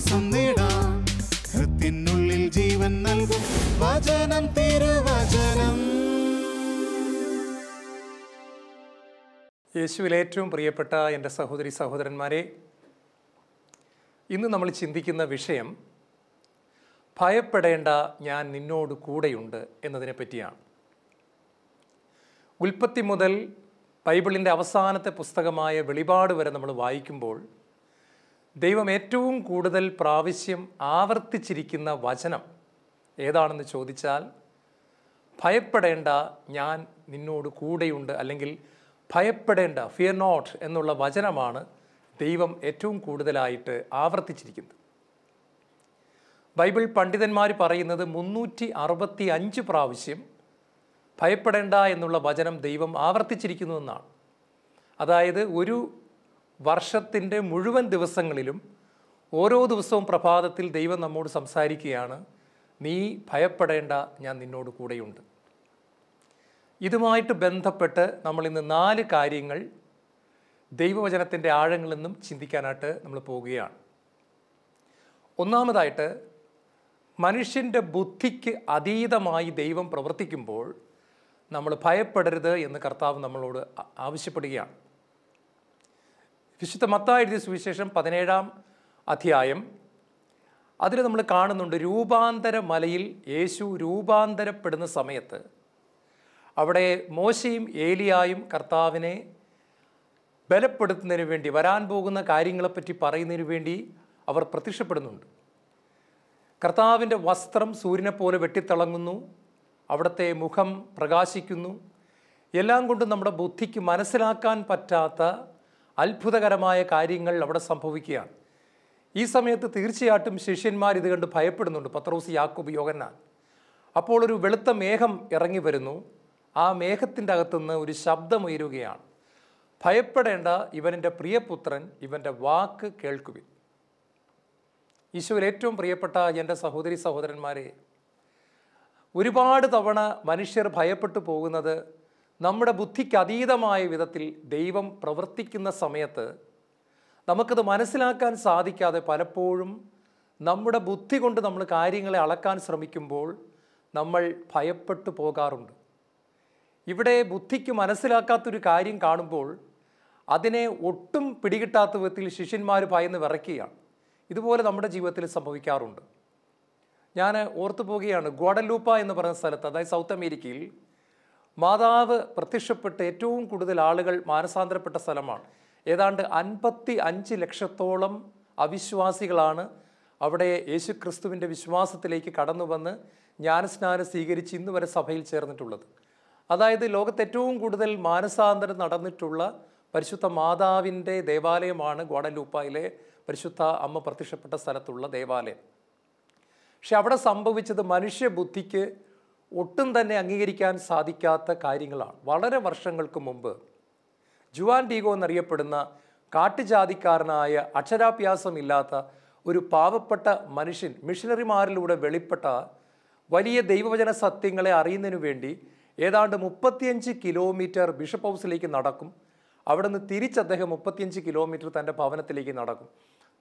വിശ്വാസം നേടാം ഹൃത്തിനുള്ളിൽ ജീവൻ നൽകും വചനം തിരുവചനം യേശുവിൽ ഏറ്റവും പ്രിയപ്പെട്ട എൻ്റെ സഹോദരി സഹോദരന്മാരെ ഇന്ന് നമ്മൾ ചിന്തിക്കുന്ന വിഷയം ഭയപ്പെടേണ്ട ഞാൻ നിന്നോട് കൂടെയുണ്ട് എന്നതിനെ പറ്റിയാണ് ഉൽപ്പത്തി മുതൽ ബൈബിളിൻ്റെ അവസാനത്തെ പുസ്തകമായ വെളിപാട് വരെ നമ്മൾ വായിക്കുമ്പോൾ ദൈവം ഏറ്റവും കൂടുതൽ പ്രാവശ്യം ആവർത്തിച്ചിരിക്കുന്ന വചനം ഏതാണെന്ന് ചോദിച്ചാൽ ഭയപ്പെടേണ്ട ഞാൻ നിന്നോട് കൂടെയുണ്ട് അല്ലെങ്കിൽ ഭയപ്പെടേണ്ട ഫിയർ നോട്ട് എന്നുള്ള വചനമാണ് ദൈവം ഏറ്റവും കൂടുതലായിട്ട് ആവർത്തിച്ചിരിക്കുന്നത് ബൈബിൾ പണ്ഡിതന്മാർ പറയുന്നത് മുന്നൂറ്റി അറുപത്തി അഞ്ച് പ്രാവശ്യം ഭയപ്പെടേണ്ട എന്നുള്ള വചനം ദൈവം ആവർത്തിച്ചിരിക്കുന്നു എന്നാണ് അതായത് ഒരു വർഷത്തിൻ്റെ മുഴുവൻ ദിവസങ്ങളിലും ഓരോ ദിവസവും പ്രഭാതത്തിൽ ദൈവം നമ്മോട് സംസാരിക്കുകയാണ് നീ ഭയപ്പെടേണ്ട ഞാൻ നിന്നോട് കൂടെയുണ്ട് ഇതുമായിട്ട് ബന്ധപ്പെട്ട് നമ്മൾ ഇന്ന് നാല് കാര്യങ്ങൾ ദൈവവചനത്തിൻ്റെ ആഴങ്ങളിൽ നിന്നും ചിന്തിക്കാനായിട്ട് നമ്മൾ പോവുകയാണ് ഒന്നാമതായിട്ട് മനുഷ്യൻ്റെ ബുദ്ധിക്ക് അതീതമായി ദൈവം പ്രവർത്തിക്കുമ്പോൾ നമ്മൾ ഭയപ്പെടരുത് എന്ന് കർത്താവ് നമ്മളോട് ആവശ്യപ്പെടുകയാണ് വിശുദ്ധ മത്തായ സുവിശേഷം പതിനേഴാം അധ്യായം അതിൽ നമ്മൾ കാണുന്നുണ്ട് രൂപാന്തര മലയിൽ യേശു രൂപാന്തരപ്പെടുന്ന സമയത്ത് അവിടെ മോശയും ഏലിയായും കർത്താവിനെ ബലപ്പെടുത്തുന്നതിന് വേണ്ടി വരാൻ പോകുന്ന കാര്യങ്ങളെപ്പറ്റി പറയുന്നതിന് വേണ്ടി അവർ പ്രത്യക്ഷപ്പെടുന്നുണ്ട് കർത്താവിൻ്റെ വസ്ത്രം സൂര്യനെ പോലെ വെട്ടിത്തിളങ്ങുന്നു അവിടുത്തെ മുഖം പ്രകാശിക്കുന്നു എല്ലാം കൊണ്ടും നമ്മുടെ ബുദ്ധിക്ക് മനസ്സിലാക്കാൻ പറ്റാത്ത അത്ഭുതകരമായ കാര്യങ്ങൾ അവിടെ സംഭവിക്കുകയാണ് ഈ സമയത്ത് തീർച്ചയായിട്ടും ശിഷ്യന്മാർ ഇത് കണ്ട് ഭയപ്പെടുന്നുണ്ട് പത്രോസ് യാക്കോബ് യോഗന്നാൻ അപ്പോൾ ഒരു വെളുത്ത മേഘം ഇറങ്ങി വരുന്നു ആ മേഘത്തിൻ്റെ അകത്തുനിന്ന് ഒരു ശബ്ദമുയരുകയാണ് ഭയപ്പെടേണ്ട ഇവനിൻ്റെ പ്രിയപുത്രൻ ഇവൻ്റെ വാക്ക് കേൾക്കുവിൻ ഈശോയിൽ ഏറ്റവും പ്രിയപ്പെട്ട എൻ്റെ സഹോദരി സഹോദരന്മാരെ ഒരുപാട് തവണ മനുഷ്യർ ഭയപ്പെട്ടു പോകുന്നത് നമ്മുടെ ബുദ്ധിക്ക് അതീതമായ വിധത്തിൽ ദൈവം പ്രവർത്തിക്കുന്ന സമയത്ത് നമുക്കത് മനസ്സിലാക്കാൻ സാധിക്കാതെ പലപ്പോഴും നമ്മുടെ ബുദ്ധി കൊണ്ട് നമ്മൾ കാര്യങ്ങളെ അളക്കാൻ ശ്രമിക്കുമ്പോൾ നമ്മൾ ഭയപ്പെട്ടു പോകാറുണ്ട് ഇവിടെ ബുദ്ധിക്ക് മനസ്സിലാക്കാത്തൊരു കാര്യം കാണുമ്പോൾ അതിനെ ഒട്ടും പിടികിട്ടാത്ത വിധത്തിൽ ശിഷ്യന്മാർ ഭയന്ന് വിറയ്ക്കുകയാണ് ഇതുപോലെ നമ്മുടെ ജീവിതത്തിൽ സംഭവിക്കാറുണ്ട് ഞാൻ ഓർത്തു പോവുകയാണ് ഗോഡലൂപ്പ എന്ന് പറയുന്ന സ്ഥലത്ത് അതായത് സൗത്ത് അമേരിക്കയിൽ മാതാവ് പ്രത്യക്ഷപ്പെട്ട് ഏറ്റവും കൂടുതൽ ആളുകൾ മാനസാന്തരപ്പെട്ട സ്ഥലമാണ് ഏതാണ്ട് അൻപത്തി അഞ്ച് ലക്ഷത്തോളം അവിശ്വാസികളാണ് അവിടെ യേശു ക്രിസ്തുവിൻ്റെ വിശ്വാസത്തിലേക്ക് കടന്നു വന്ന് ജ്ഞാനസ്നാനം സ്വീകരിച്ച് ഇന്ന് വരെ സഭയിൽ ചേർന്നിട്ടുള്ളത് അതായത് ലോകത്ത് ഏറ്റവും കൂടുതൽ മാനസാന്തരം നടന്നിട്ടുള്ള പരിശുദ്ധ മാതാവിൻ്റെ ദേവാലയമാണ് ഗോഡലൂപ്പയിലെ പരിശുദ്ധ അമ്മ പ്രത്യക്ഷപ്പെട്ട സ്ഥലത്തുള്ള ദേവാലയം പക്ഷെ അവിടെ സംഭവിച്ചത് മനുഷ്യബുദ്ധിക്ക് ഒട്ടും തന്നെ അംഗീകരിക്കാൻ സാധിക്കാത്ത കാര്യങ്ങളാണ് വളരെ വർഷങ്ങൾക്ക് മുമ്പ് ജുവാൻ ഡീഗോ എന്നറിയപ്പെടുന്ന കാട്ടുജാതിക്കാരനായ അക്ഷരാഭ്യാസമില്ലാത്ത ഒരു പാവപ്പെട്ട മനുഷ്യൻ മിഷനറിമാരിലൂടെ വെളിപ്പെട്ട വലിയ ദൈവവചന സത്യങ്ങളെ അറിയുന്നതിനു വേണ്ടി ഏതാണ്ട് മുപ്പത്തിയഞ്ച് കിലോമീറ്റർ ബിഷപ്പ് ഹൗസിലേക്ക് നടക്കും അവിടുന്ന് തിരിച്ച് അദ്ദേഹം മുപ്പത്തിയഞ്ച് കിലോമീറ്റർ തൻ്റെ ഭവനത്തിലേക്ക് നടക്കും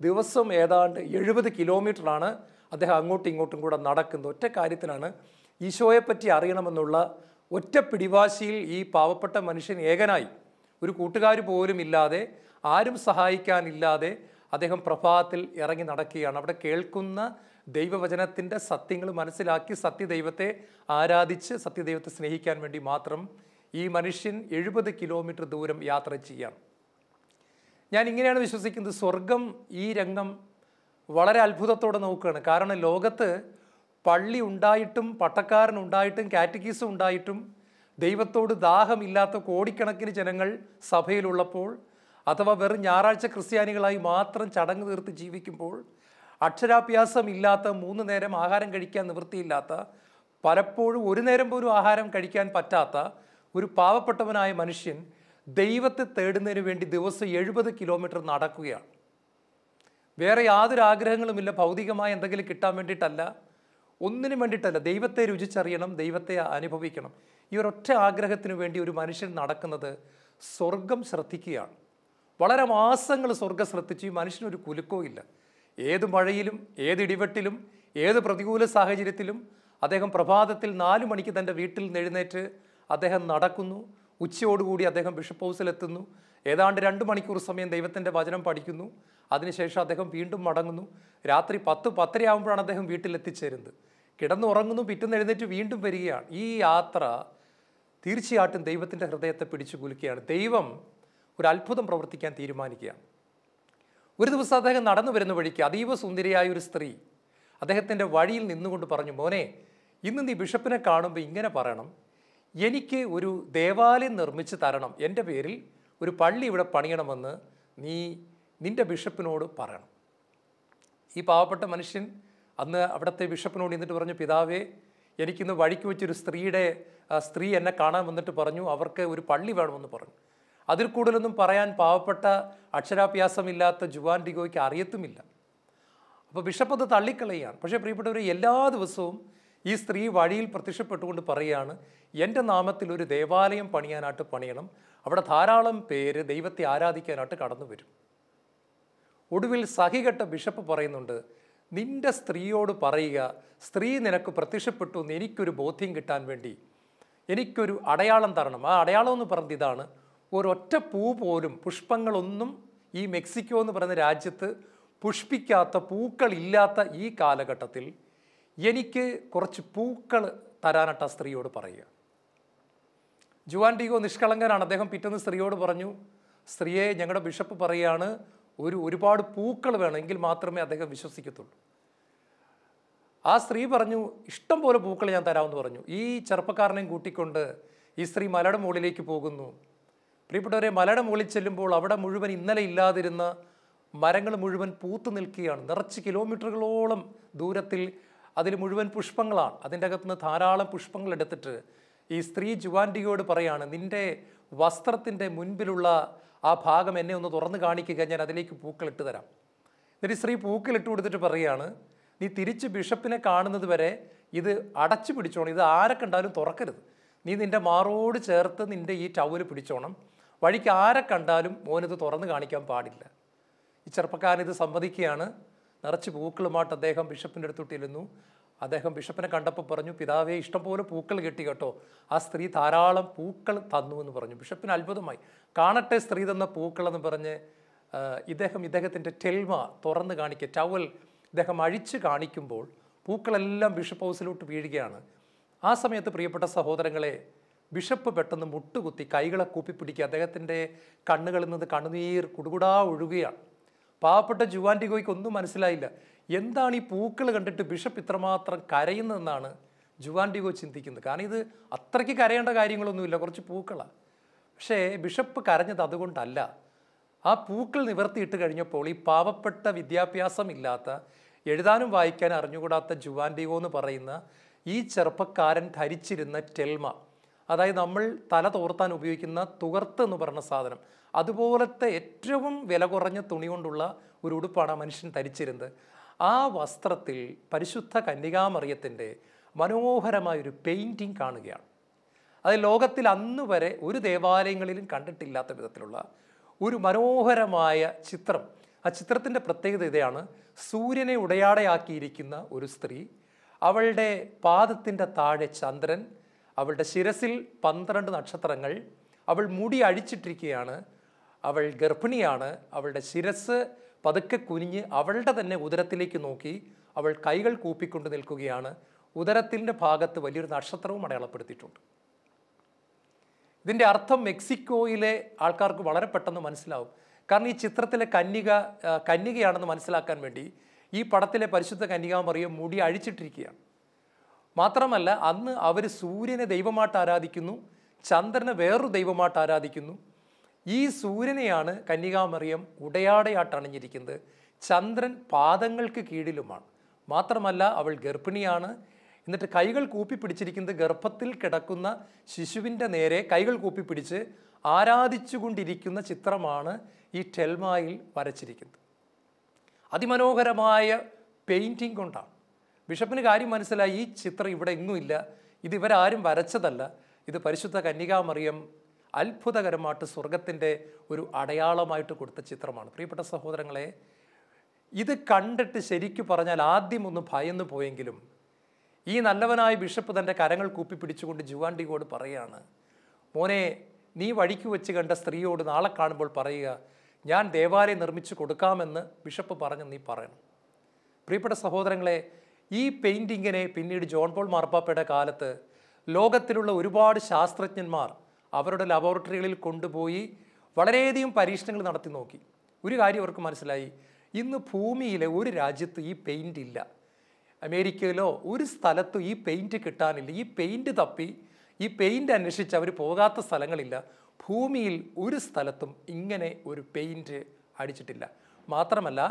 ദിവസം ഏതാണ്ട് എഴുപത് കിലോമീറ്ററാണ് അദ്ദേഹം അങ്ങോട്ടും ഇങ്ങോട്ടും കൂടെ നടക്കുന്നത് ഒറ്റ കാര്യത്തിനാണ് ഈശോയെപ്പറ്റി അറിയണമെന്നുള്ള ഒറ്റ പിടിവാശിയിൽ ഈ പാവപ്പെട്ട മനുഷ്യൻ ഏകനായി ഒരു കൂട്ടുകാർ പോലും ഇല്ലാതെ ആരും സഹായിക്കാനില്ലാതെ അദ്ദേഹം പ്രഭാതത്തിൽ ഇറങ്ങി നടക്കുകയാണ് അവിടെ കേൾക്കുന്ന ദൈവവചനത്തിൻ്റെ സത്യങ്ങൾ മനസ്സിലാക്കി സത്യദൈവത്തെ ആരാധിച്ച് സത്യദൈവത്തെ സ്നേഹിക്കാൻ വേണ്ടി മാത്രം ഈ മനുഷ്യൻ എഴുപത് കിലോമീറ്റർ ദൂരം യാത്ര ചെയ്യാണ് ഞാൻ ഇങ്ങനെയാണ് വിശ്വസിക്കുന്നത് സ്വർഗം ഈ രംഗം വളരെ അത്ഭുതത്തോടെ നോക്കുകയാണ് കാരണം ലോകത്ത് പള്ളി ഉണ്ടായിട്ടും പട്ടക്കാരൻ ഉണ്ടായിട്ടും കാറ്റഗീസ് ഉണ്ടായിട്ടും ദൈവത്തോട് ദാഹമില്ലാത്ത കോടിക്കണക്കിന് ജനങ്ങൾ സഭയിലുള്ളപ്പോൾ അഥവാ വെറും ഞായറാഴ്ച ക്രിസ്ത്യാനികളായി മാത്രം ചടങ്ങ് തീർത്ത് ജീവിക്കുമ്പോൾ അക്ഷരാഭ്യാസമില്ലാത്ത മൂന്ന് നേരം ആഹാരം കഴിക്കാൻ നിവൃത്തിയില്ലാത്ത പലപ്പോഴും ഒരു നേരം പോലും ആഹാരം കഴിക്കാൻ പറ്റാത്ത ഒരു പാവപ്പെട്ടവനായ മനുഷ്യൻ ദൈവത്തെ തേടുന്നതിന് വേണ്ടി ദിവസം എഴുപത് കിലോമീറ്റർ നടക്കുകയാണ് വേറെ യാതൊരു ആഗ്രഹങ്ങളുമില്ല ഭൗതികമായ എന്തെങ്കിലും കിട്ടാൻ വേണ്ടിയിട്ടല്ല ഒന്നിനു വേണ്ടിയിട്ടല്ല ദൈവത്തെ രുചിച്ചറിയണം ദൈവത്തെ അനുഭവിക്കണം ഈ ഒരൊറ്റ ആഗ്രഹത്തിനു വേണ്ടി ഒരു മനുഷ്യൻ നടക്കുന്നത് സ്വർഗം ശ്രദ്ധിക്കുകയാണ് വളരെ മാസങ്ങൾ സ്വർഗം ശ്രദ്ധിച്ചു ഈ മനുഷ്യനൊരു കുലുക്കവും ഇല്ല ഏത് മഴയിലും ഏത് ഇടിവെട്ടിലും ഏത് പ്രതികൂല സാഹചര്യത്തിലും അദ്ദേഹം പ്രഭാതത്തിൽ നാല് മണിക്ക് തൻ്റെ വീട്ടിൽ എഴുന്നേറ്റ് അദ്ദേഹം നടക്കുന്നു ഉച്ചയോടുകൂടി അദ്ദേഹം ബിഷപ്പ് ഹൗസിലെത്തുന്നു ഏതാണ്ട് രണ്ട് മണിക്കൂർ സമയം ദൈവത്തിൻ്റെ വചനം പഠിക്കുന്നു അതിനുശേഷം അദ്ദേഹം വീണ്ടും മടങ്ങുന്നു രാത്രി പത്ത് പത്തരയാകുമ്പോഴാണ് അദ്ദേഹം വീട്ടിലെത്തിച്ചേരുന്നത് കിടന്നുറങ്ങുന്നു പിറ്റേന്ന് എഴുന്നേറ്റ് വീണ്ടും വരികയാണ് ഈ യാത്ര തീർച്ചയായിട്ടും ദൈവത്തിൻ്റെ ഹൃദയത്തെ പിടിച്ചു കുലുക്കുകയാണ് ദൈവം ഒരു അത്ഭുതം പ്രവർത്തിക്കാൻ തീരുമാനിക്കുകയാണ് ഒരു ദിവസം അദ്ദേഹം നടന്നു വരുന്ന വഴിക്ക് അതീവ സുന്ദരിയായ ഒരു സ്ത്രീ അദ്ദേഹത്തിൻ്റെ വഴിയിൽ നിന്നുകൊണ്ട് പറഞ്ഞു മോനെ ഇന്ന് നീ ബിഷപ്പിനെ കാണുമ്പോൾ ഇങ്ങനെ പറയണം എനിക്ക് ഒരു ദേവാലയം നിർമ്മിച്ച് തരണം എൻ്റെ പേരിൽ ഒരു പള്ളി ഇവിടെ പണിയണമെന്ന് നീ നിൻ്റെ ബിഷപ്പിനോട് പറയണം ഈ പാവപ്പെട്ട മനുഷ്യൻ അന്ന് അവിടുത്തെ ബിഷപ്പിനോട് എന്നിട്ട് പറഞ്ഞു പിതാവേ എനിക്കിന്ന് വഴിക്ക് വെച്ചൊരു സ്ത്രീയുടെ സ്ത്രീ എന്നെ കാണാൻ വന്നിട്ട് പറഞ്ഞു അവർക്ക് ഒരു പള്ളി വേണമെന്ന് പറഞ്ഞു അതിൽ കൂടുതലൊന്നും പറയാൻ പാവപ്പെട്ട അക്ഷരാഭ്യാസമില്ലാത്ത ജുവാൻ ഡിഗോയ്ക്ക് അറിയത്തുമില്ല അപ്പോൾ ബിഷപ്പ് അത് തള്ളിക്കളയാണ് പക്ഷേ പ്രിയപ്പെട്ടവർ എല്ലാ ദിവസവും ഈ സ്ത്രീ വഴിയിൽ പ്രത്യക്ഷപ്പെട്ടുകൊണ്ട് പറയുകയാണ് എൻ്റെ നാമത്തിൽ ഒരു ദേവാലയം പണിയാനായിട്ട് പണിയണം അവിടെ ധാരാളം പേര് ദൈവത്തെ ആരാധിക്കാനായിട്ട് കടന്നു വരും ഒടുവിൽ സഹികെട്ട ബിഷപ്പ് പറയുന്നുണ്ട് നിന്റെ സ്ത്രീയോട് പറയുക സ്ത്രീ നിനക്ക് പ്രത്യക്ഷപ്പെട്ടു എന്ന് എനിക്കൊരു ബോധ്യം കിട്ടാൻ വേണ്ടി എനിക്കൊരു അടയാളം തരണം ആ അടയാളം എന്ന് പറഞ്ഞത് ഇതാണ് ഒരൊറ്റ പൂ പോലും പുഷ്പങ്ങളൊന്നും ഈ മെക്സിക്കോ എന്ന് പറയുന്ന രാജ്യത്ത് പുഷ്പിക്കാത്ത പൂക്കളില്ലാത്ത ഈ കാലഘട്ടത്തിൽ എനിക്ക് കുറച്ച് പൂക്കൾ തരാനട്ട സ്ത്രീയോട് പറയുക ജുവാൻ ഡിഗോ നിഷ്കളങ്കനാണ് അദ്ദേഹം പിറ്റേന്ന് സ്ത്രീയോട് പറഞ്ഞു സ്ത്രീയെ ഞങ്ങളുടെ ബിഷപ്പ് പറയുകയാണ് ഒരു ഒരുപാട് പൂക്കൾ വേണമെങ്കിൽ മാത്രമേ അദ്ദേഹം വിശ്വസിക്കത്തുള്ളൂ ആ സ്ത്രീ പറഞ്ഞു ഇഷ്ടം പോലെ പൂക്കൾ ഞാൻ തരാമെന്ന് പറഞ്ഞു ഈ ചെറുപ്പക്കാരനെയും കൂട്ടിക്കൊണ്ട് ഈ സ്ത്രീ മലയുടെ മുകളിലേക്ക് പോകുന്നു പ്രിയപ്പെട്ടവരെ മലയുടെ മുകളിൽ ചെല്ലുമ്പോൾ അവിടെ മുഴുവൻ ഇന്നലെ ഇല്ലാതിരുന്ന മരങ്ങൾ മുഴുവൻ പൂത്തു നിൽക്കുകയാണ് നിറച്ച് കിലോമീറ്ററുകളോളം ദൂരത്തിൽ അതിൽ മുഴുവൻ പുഷ്പങ്ങളാണ് അതിൻ്റെ അകത്തുനിന്ന് ധാരാളം പുഷ്പങ്ങൾ എടുത്തിട്ട് ഈ സ്ത്രീ ജുവാൻഡിയോട് പറയാണ് നിൻ്റെ വസ്ത്രത്തിൻ്റെ മുൻപിലുള്ള ആ ഭാഗം എന്നെ ഒന്ന് തുറന്ന് കാണിക്കുക ഞാൻ അതിലേക്ക് പൂക്കളിട്ട് തരാം എന്നിട്ട് സ്ത്രീ പൂക്കളിട്ട് കൊടുത്തിട്ട് പറയുകയാണ് നീ തിരിച്ച് ബിഷപ്പിനെ കാണുന്നത് വരെ ഇത് അടച്ചു പിടിച്ചോണം ഇത് ആരെ കണ്ടാലും തുറക്കരുത് നീ നിൻ്റെ മാറോട് ചേർത്ത് നിൻ്റെ ഈ ടവൽ പിടിച്ചോണം വഴിക്ക് ആരെ കണ്ടാലും മോനത് തുറന്ന് കാണിക്കാൻ പാടില്ല ഈ ചെറുപ്പക്കാരൻ ഇത് സമ്മതിക്കുകയാണ് നിറച്ച് പൂക്കളുമായിട്ട് അദ്ദേഹം ബിഷപ്പിൻ്റെ അടുത്തോട്ട് അദ്ദേഹം ബിഷപ്പിനെ കണ്ടപ്പോൾ പറഞ്ഞു പിതാവേ ഇഷ്ടംപോലെ പൂക്കൾ കിട്ടി കേട്ടോ ആ സ്ത്രീ ധാരാളം പൂക്കൾ തന്നു എന്ന് പറഞ്ഞു ബിഷപ്പിന് അത്ഭുതമായി കാണട്ടെ സ്ത്രീ തന്ന പൂക്കളെന്ന് പറഞ്ഞ് ഇദ്ദേഹം ഇദ്ദേഹത്തിൻ്റെ ടെൽമ തുറന്ന് കാണിക്കുക ടവൽ ഇദ്ദേഹം അഴിച്ച് കാണിക്കുമ്പോൾ പൂക്കളെല്ലാം ബിഷപ്പ് ഹൗസിലോട്ട് വീഴുകയാണ് ആ സമയത്ത് പ്രിയപ്പെട്ട സഹോദരങ്ങളെ ബിഷപ്പ് പെട്ടെന്ന് മുട്ടുകുത്തി കൈകളെ കൂപ്പിപ്പിടിക്കുക അദ്ദേഹത്തിൻ്റെ കണ്ണുകളിൽ നിന്ന് കണ്ണുനീർ കുടുകുടാ ഒഴുകുകയാണ് പാവപ്പെട്ട ജുവാൻഡിഗോയ്ക്ക് ഒന്നും മനസ്സിലായില്ല എന്താണ് ഈ പൂക്കൾ കണ്ടിട്ട് ബിഷപ്പ് ഇത്രമാത്രം കരയുന്നതെന്നാണ് ജുവാൻ ഡിഗോ ചിന്തിക്കുന്നത് കാരണം ഇത് അത്രയ്ക്ക് കരയേണ്ട കാര്യങ്ങളൊന്നുമില്ല കുറച്ച് പൂക്കളാണ് പക്ഷേ ബിഷപ്പ് കരഞ്ഞത് അതുകൊണ്ടല്ല ആ പൂക്കൾ നിവർത്തിയിട്ട് കഴിഞ്ഞപ്പോൾ ഈ പാവപ്പെട്ട ഇല്ലാത്ത എഴുതാനും വായിക്കാനും അറിഞ്ഞുകൂടാത്ത ജുവാൻ ഡിഗോ എന്ന് പറയുന്ന ഈ ചെറുപ്പക്കാരൻ ധരിച്ചിരുന്ന ടെൽമ അതായത് നമ്മൾ തല തോർത്താൻ ഉപയോഗിക്കുന്ന തുകർത്ത് എന്ന് പറയുന്ന സാധനം അതുപോലത്തെ ഏറ്റവും വില കുറഞ്ഞ തുണി കൊണ്ടുള്ള ഒരു ഉടുപ്പാണ് ആ മനുഷ്യൻ ധരിച്ചിരുന്നത് ആ വസ്ത്രത്തിൽ പരിശുദ്ധ കന്യകാമറിയത്തിൻ്റെ മനോഹരമായൊരു പെയിൻറ്റിങ് കാണുകയാണ് അത് ലോകത്തിൽ അന്ന് വരെ ഒരു ദേവാലയങ്ങളിലും കണ്ടിട്ടില്ലാത്ത വിധത്തിലുള്ള ഒരു മനോഹരമായ ചിത്രം ആ ചിത്രത്തിൻ്റെ പ്രത്യേകത ഇതാണ് സൂര്യനെ ഉടയാടയാക്കിയിരിക്കുന്ന ഒരു സ്ത്രീ അവളുടെ പാദത്തിൻ്റെ താഴെ ചന്ദ്രൻ അവളുടെ ശിരസിൽ പന്ത്രണ്ട് നക്ഷത്രങ്ങൾ അവൾ മുടി അഴിച്ചിട്ടിരിക്കുകയാണ് അവൾ ഗർഭിണിയാണ് അവളുടെ ശിരസ് പതുക്കെ കുനിഞ്ഞ് അവളുടെ തന്നെ ഉദരത്തിലേക്ക് നോക്കി അവൾ കൈകൾ കൂപ്പിക്കൊണ്ട് നിൽക്കുകയാണ് ഉദരത്തിൻ്റെ ഭാഗത്ത് വലിയൊരു നക്ഷത്രവും അടയാളപ്പെടുത്തിയിട്ടുണ്ട് ഇതിൻ്റെ അർത്ഥം മെക്സിക്കോയിലെ ആൾക്കാർക്ക് വളരെ പെട്ടെന്ന് മനസ്സിലാവും കാരണം ഈ ചിത്രത്തിലെ കന്യക കന്യകയാണെന്ന് മനസ്സിലാക്കാൻ വേണ്ടി ഈ പടത്തിലെ പരിശുദ്ധ കന്യകാമറിയം മുടി അഴിച്ചിട്ടിരിക്കുകയാണ് മാത്രമല്ല അന്ന് അവർ സൂര്യനെ ദൈവമായിട്ട് ആരാധിക്കുന്നു ചന്ദ്രനെ വേറൊരു ദൈവമായിട്ട് ആരാധിക്കുന്നു ഈ സൂര്യനെയാണ് കന്യകാമറിയം അണിഞ്ഞിരിക്കുന്നത് ചന്ദ്രൻ പാദങ്ങൾക്ക് കീഴിലുമാണ് മാത്രമല്ല അവൾ ഗർഭിണിയാണ് എന്നിട്ട് കൈകൾ കൂപ്പി പിടിച്ചിരിക്കുന്നത് ഗർഭത്തിൽ കിടക്കുന്ന ശിശുവിൻ്റെ നേരെ കൈകൾ കൂപ്പി പിടിച്ച് ആരാധിച്ചുകൊണ്ടിരിക്കുന്ന ചിത്രമാണ് ഈ ടെൽമായിൽ വരച്ചിരിക്കുന്നത് അതിമനോഹരമായ പെയിൻറ്റിംഗ് കൊണ്ടാണ് ബിഷപ്പിന് കാര്യം മനസ്സിലായി ഈ ചിത്രം ഇവിടെ ഇന്നുമില്ല ഇത് ഇവരാരും വരച്ചതല്ല ഇത് പരിശുദ്ധ കന്യകാമറിയം അത്ഭുതകരമായിട്ട് സ്വർഗത്തിൻ്റെ ഒരു അടയാളമായിട്ട് കൊടുത്ത ചിത്രമാണ് പ്രിയപ്പെട്ട സഹോദരങ്ങളെ ഇത് കണ്ടിട്ട് ശരിക്കു പറഞ്ഞാൽ ആദ്യം ഒന്ന് ഭയന്നു പോയെങ്കിലും ഈ നല്ലവനായ ബിഷപ്പ് തൻ്റെ കരങ്ങൾ കൂപ്പി പിടിച്ചുകൊണ്ട് ജുവാണ്ടിയോട് പറയുകയാണ് മോനെ നീ വഴിക്ക് വെച്ച് കണ്ട സ്ത്രീയോട് നാളെ കാണുമ്പോൾ പറയുക ഞാൻ ദേവാലയം നിർമ്മിച്ചു കൊടുക്കാമെന്ന് ബിഷപ്പ് പറഞ്ഞു നീ പറയണം പ്രിയപ്പെട്ട സഹോദരങ്ങളെ ഈ പെയിൻറ്റിങ്ങിനെ പിന്നീട് ജോൺ പോൾ മാർപ്പാപ്പയുടെ കാലത്ത് ലോകത്തിലുള്ള ഒരുപാട് ശാസ്ത്രജ്ഞന്മാർ അവരുടെ ലബോറട്ടറികളിൽ കൊണ്ടുപോയി വളരെയധികം പരീക്ഷണങ്ങൾ നടത്തി നോക്കി ഒരു കാര്യം അവർക്ക് മനസ്സിലായി ഇന്ന് ഭൂമിയിലെ ഒരു രാജ്യത്ത് ഈ പെയിൻ്റ് ഇല്ല അമേരിക്കയിലോ ഒരു സ്ഥലത്തും ഈ പെയിൻറ്റ് കിട്ടാനില്ല ഈ പെയിൻറ്റ് തപ്പി ഈ പെയിൻറ്റ് അന്വേഷിച്ച് അവർ പോകാത്ത സ്ഥലങ്ങളില്ല ഭൂമിയിൽ ഒരു സ്ഥലത്തും ഇങ്ങനെ ഒരു പെയിൻറ്റ് അടിച്ചിട്ടില്ല മാത്രമല്ല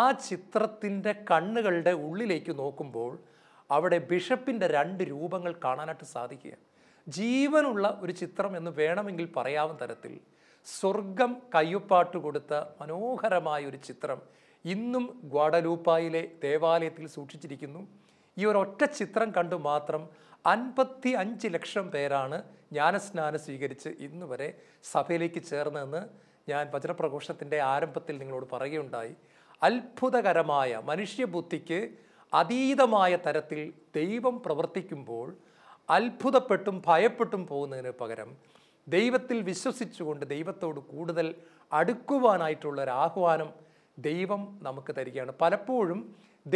ആ ചിത്രത്തിൻ്റെ കണ്ണുകളുടെ ഉള്ളിലേക്ക് നോക്കുമ്പോൾ അവിടെ ബിഷപ്പിൻ്റെ രണ്ട് രൂപങ്ങൾ കാണാനായിട്ട് സാധിക്കുകയാണ് ജീവനുള്ള ഒരു ചിത്രം എന്ന് വേണമെങ്കിൽ പറയാവുന്ന തരത്തിൽ സ്വർഗം കയ്യൊപ്പാട്ട് കൊടുത്ത മനോഹരമായ ഒരു ചിത്രം ഇന്നും ഗ്വാഡലൂപ്പായിലെ ദേവാലയത്തിൽ സൂക്ഷിച്ചിരിക്കുന്നു ഈ ഒരു ഒറ്റ ചിത്രം കണ്ടു മാത്രം അൻപത്തി അഞ്ച് ലക്ഷം പേരാണ് ജ്ഞാനസ്നാനം സ്വീകരിച്ച് ഇന്ന് വരെ സഭയിലേക്ക് ചേർന്നതെന്ന് ഞാൻ വചനപ്രഘോഷത്തിൻ്റെ ആരംഭത്തിൽ നിങ്ങളോട് പറയുകയുണ്ടായി അത്ഭുതകരമായ മനുഷ്യബുദ്ധിക്ക് അതീതമായ തരത്തിൽ ദൈവം പ്രവർത്തിക്കുമ്പോൾ അത്ഭുതപ്പെട്ടും ഭയപ്പെട്ടും പോകുന്നതിന് പകരം ദൈവത്തിൽ വിശ്വസിച്ചുകൊണ്ട് ദൈവത്തോട് കൂടുതൽ അടുക്കുവാനായിട്ടുള്ള ഒരു ആഹ്വാനം ദൈവം നമുക്ക് തരികയാണ് പലപ്പോഴും